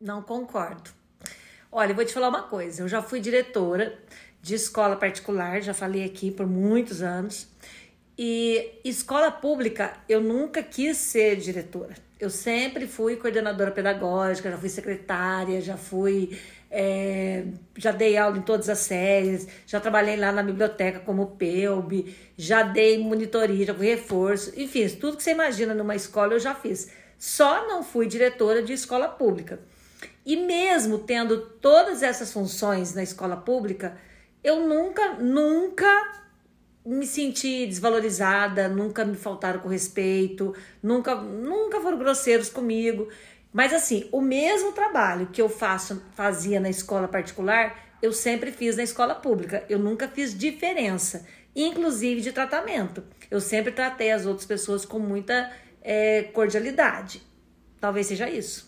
Não concordo. Olha, eu vou te falar uma coisa. Eu já fui diretora de escola particular, já falei aqui por muitos anos. E escola pública, eu nunca quis ser diretora. Eu sempre fui coordenadora pedagógica, já fui secretária, já fui. É, já dei aula em todas as séries, já trabalhei lá na biblioteca como PELB, já dei monitoria, já fui reforço, enfim, tudo que você imagina numa escola eu já fiz. Só não fui diretora de escola pública. E mesmo tendo todas essas funções na escola pública, eu nunca, nunca me senti desvalorizada, nunca me faltaram com respeito, nunca, nunca foram grosseiros comigo. Mas assim, o mesmo trabalho que eu faço, fazia na escola particular, eu sempre fiz na escola pública. Eu nunca fiz diferença, inclusive de tratamento. Eu sempre tratei as outras pessoas com muita é, cordialidade. Talvez seja isso.